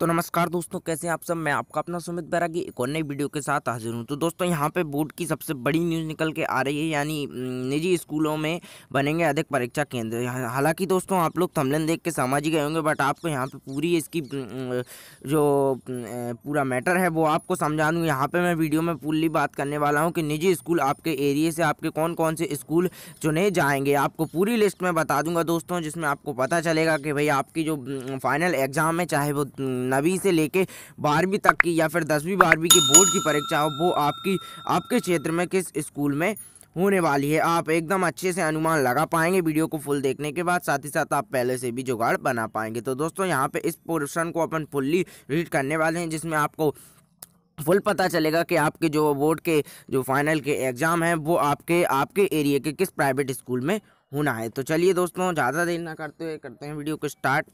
तो नमस्कार दोस्तों कैसे हैं आप सब मैं आपका अपना सुमित बैरागी एक और नई वीडियो के साथ हाजिर हूं तो दोस्तों यहां पे बोर्ड की सबसे बड़ी न्यूज़ निकल के आ रही है यानी निजी स्कूलों में बनेंगे अधिक परीक्षा केंद्र हालांकि दोस्तों आप लोग थमलन देख के समझ ही गए होंगे बट आपको यहाँ पर पूरी इसकी जो पूरा मैटर है वो आपको समझा दूँ यहाँ पर मैं वीडियो में पूरी बात करने वाला हूँ कि निजी स्कूल आपके एरिए से आपके कौन कौन से स्कूल चुने जाएंगे आपको पूरी लिस्ट में बता दूंगा दोस्तों जिसमें आपको पता चलेगा कि भाई आपकी जो फाइनल एग्ज़ाम है चाहे वो नवी से लेके बारहवीं तक की या फिर दसवीं बारहवीं की बोर्ड की परीक्षा हो वो आपकी आपके क्षेत्र में किस स्कूल में होने वाली है आप एकदम अच्छे से अनुमान लगा पाएंगे वीडियो को फुल देखने के बाद साथ ही साथ आप पहले से भी जुगाड़ बना पाएंगे तो दोस्तों यहाँ पर इस पोर्शन को अपन फुल्ली रीड करने वाले हैं जिसमें आपको फुल पता चलेगा कि आपके जो बोर्ड के जो फाइनल के एग्ज़ाम हैं वो आपके आपके एरिया के किस प्राइवेट स्कूल में होना है तो चलिए दोस्तों ज़्यादा देर ना करते हुए करते हैं वीडियो को स्टार्ट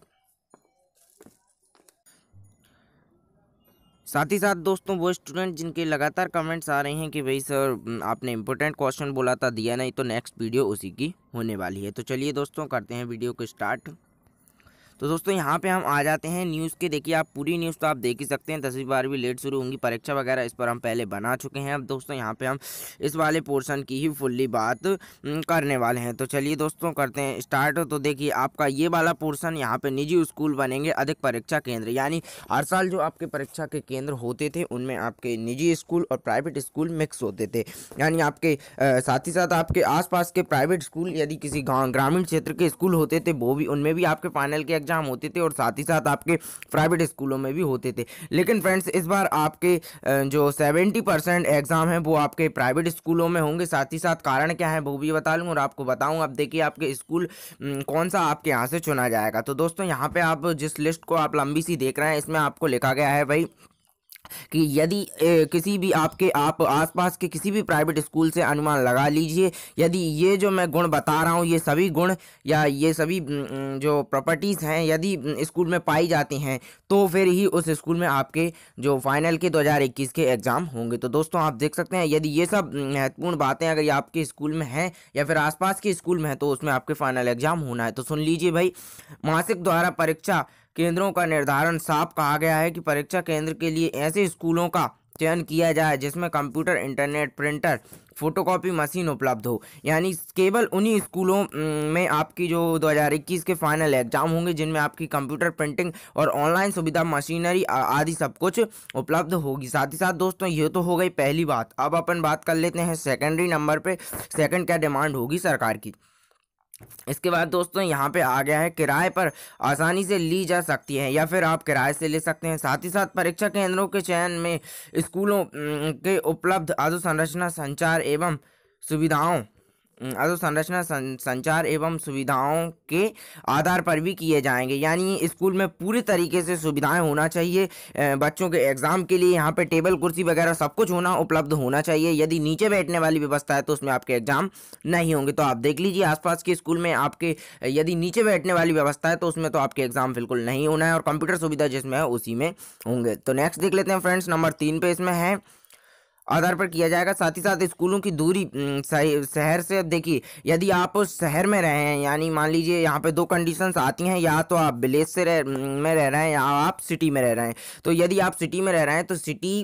साथ ही साथ दोस्तों वो स्टूडेंट जिनके लगातार कमेंट्स आ रहे हैं कि भाई सर आपने इम्पोर्टेंट क्वेश्चन बोला था दिया नहीं तो नेक्स्ट वीडियो उसी की होने वाली है तो चलिए दोस्तों करते हैं वीडियो को स्टार्ट तो दोस्तों यहाँ पे हम आ जाते हैं न्यूज़ के देखिए आप पूरी न्यूज़ तो आप देख ही सकते हैं दसवीं बारहवीं लेट शुरू होंगी परीक्षा वगैरह इस पर हम पहले बना चुके हैं अब दोस्तों यहाँ पे हम इस वाले पोर्शन की ही फुल्ली बात करने वाले हैं तो चलिए दोस्तों करते हैं स्टार्ट तो देखिए आपका ये वाला पोर्सन यहाँ पर निजी स्कूल बनेंगे अधिक परीक्षा केंद्र यानी हर साल जो आपके परीक्षा के केंद्र होते थे उनमें आपके निजी स्कूल और प्राइवेट स्कूल मिक्स होते थे यानी आपके साथ ही साथ आपके आस के प्राइवेट स्कूल यदि किसी ग्रामीण क्षेत्र के स्कूल होते थे वो भी उनमें भी आपके फाइनल के एग्जाम एग्जाम होते थे और साथ ही साथ आपके प्राइवेट स्कूलों में भी होते थे लेकिन फ्रेंड्स इस बार आपके जो सेवेंटी परसेंट एग्ज़ाम है वो आपके प्राइवेट स्कूलों में होंगे साथ ही साथ कारण क्या है वो भी बता लूँ और आपको बताऊँ आप देखिए आपके स्कूल कौन सा आपके यहाँ से चुना जाएगा तो दोस्तों यहाँ पर आप जिस लिस्ट को आप लंबी सी देख रहे हैं इसमें आपको लिखा गया है भाई कि यदि ए, किसी भी आपके आप आसपास के किसी भी प्राइवेट स्कूल से अनुमान लगा लीजिए यदि ये जो मैं गुण बता रहा हूँ ये सभी गुण या ये सभी जो प्रॉपर्टीज़ हैं यदि स्कूल में पाई जाती हैं तो फिर ही उस स्कूल में आपके जो फाइनल के 2021 के एग्ज़ाम होंगे तो दोस्तों आप देख सकते हैं यदि ये सब महत्वपूर्ण बातें अगर आपके स्कूल में हैं या फिर आसपास के स्कूल में हैं तो उसमें आपके फाइनल एग्ज़ाम होना है तो सुन लीजिए भाई मासिक द्वारा परीक्षा केंद्रों का निर्धारण साफ कहा गया है कि परीक्षा केंद्र के लिए ऐसे स्कूलों का चयन किया जाए जिसमें computer internet printer photocopy machine उपलब्ध हो यानी केवल उन्हीं स्कूलों में आपकी जो 2021 के फाइनल एग्जाम होंगे जिनमें आपकी कंप्यूटर प्रिंटिंग और ऑनलाइन सुविधा मशीनरी आदि सब कुछ उपलब्ध होगी साथ ही साथ दोस्तों ये तो हो गई पहली बात अब अपन बात कर लेते हैं सेकेंडरी नंबर पर सेकेंड क्या डिमांड होगी सरकार की इसके बाद दोस्तों यहाँ पे आ गया है किराए पर आसानी से ली जा सकती है या फिर आप किराए से ले सकते हैं साथ ही साथ परीक्षा केंद्रों के चयन में स्कूलों के उपलब्ध अधोसंरचना संचार एवं सुविधाओं अधोसंरचना सं, संचार एवं सुविधाओं के आधार पर भी किए जाएंगे यानी स्कूल में पूरी तरीके से सुविधाएं होना चाहिए बच्चों के एग्ज़ाम के लिए यहाँ पे टेबल कुर्सी वगैरह सब कुछ होना उपलब्ध होना चाहिए यदि नीचे बैठने वाली व्यवस्था है तो उसमें आपके एग्ज़ाम नहीं होंगे तो आप देख लीजिए आसपास के स्कूल में आपके यदि नीचे बैठने वाली व्यवस्था है तो उसमें तो आपके एग्ज़ाम बिल्कुल नहीं होना है और कंप्यूटर सुविधा जिसमें है उसी में होंगे तो नेक्स्ट देख लेते हैं फ्रेंड्स नंबर तीन पे इसमें है आधार पर किया जाएगा साथ ही साथ स्कूलों की दूरी शहर से देखिए यदि आप शहर में रहे हैं यानी मान लीजिए यहाँ पे दो कंडीशंस आती हैं या तो आप विलेज से रह में रह रहे हैं या आप सिटी में रह रहे हैं तो यदि आप सिटी में रह रहे हैं तो सिटी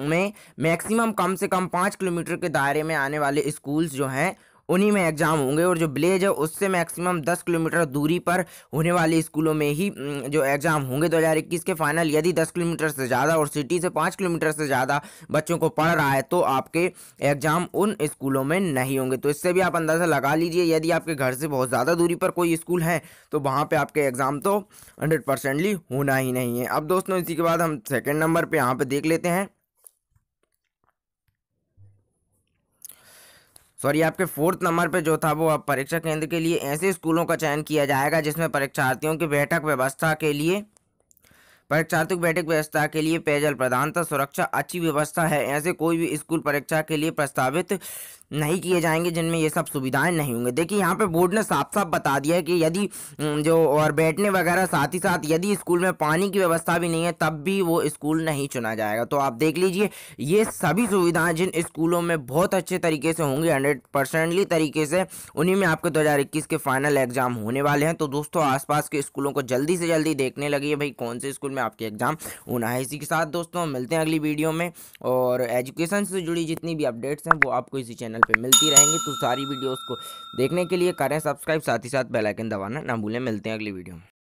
में मैक्सिमम कम से कम पाँच किलोमीटर के दायरे में आने वाले स्कूल्स जो हैं उन्हीं में एग्ज़ाम होंगे और जो विलेज है उससे मैक्सिमम दस किलोमीटर दूरी पर होने वाले स्कूलों में ही जो एग्ज़ाम होंगे दो हज़ार इक्कीस के फाइनल यदि दस किलोमीटर से ज़्यादा और सिटी से पाँच किलोमीटर से ज़्यादा बच्चों को पढ़ रहा है तो आपके एग्ज़ाम उन स्कूलों में नहीं होंगे तो इससे भी आप अंदाज़ा लगा लीजिए यदि आपके घर से बहुत ज़्यादा दूरी पर कोई स्कूल है तो वहाँ पर आपके एग्ज़ाम तो हंड्रेड होना ही नहीं है अब दोस्तों इसी के बाद हम सेकेंड नंबर पर यहाँ पर देख लेते हैं सॉरी आपके फोर्थ नंबर पे जो था वो अब परीक्षा केंद्र के लिए ऐसे स्कूलों का चयन किया जाएगा जिसमें परीक्षार्थियों की बैठक व्यवस्था के लिए परीक्षार्थियों बैठक व्यवस्था के लिए पेयजल प्रधानता सुरक्षा अच्छी व्यवस्था है ऐसे कोई भी स्कूल परीक्षा के लिए प्रस्तावित नहीं किए जाएंगे जिनमें ये सब सुविधाएं नहीं होंगे देखिए यहाँ पे बोर्ड ने साफ साफ बता दिया है कि यदि जो और बैठने वगैरह साथ ही साथ यदि स्कूल में पानी की व्यवस्था भी नहीं है तब भी वो स्कूल नहीं चुना जाएगा तो आप देख लीजिए ये सभी सुविधाएं जिन स्कूलों में बहुत अच्छे तरीके से होंगी हंड्रेड परसेंटली तरीके से उन्हीं में आपके दो के फाइनल एग्जाम होने वाले हैं तो दोस्तों आसपास के स्कूलों को जल्दी से जल्दी देखने लगी भाई कौन से स्कूल में आपके एग्ज़ाम होना है इसी के साथ दोस्तों मिलते हैं अगली वीडियो में और एजुकेशन से जुड़ी जितनी भी अपडेट्स हैं वो आपको इसी चैनल पर मिलती रहेंगी तो सारी वीडियोज़ को देखने के लिए करें सब्सक्राइब साथ ही साथ बेलाइकन दबाना ना भूलें मिलते हैं अगली वीडियो में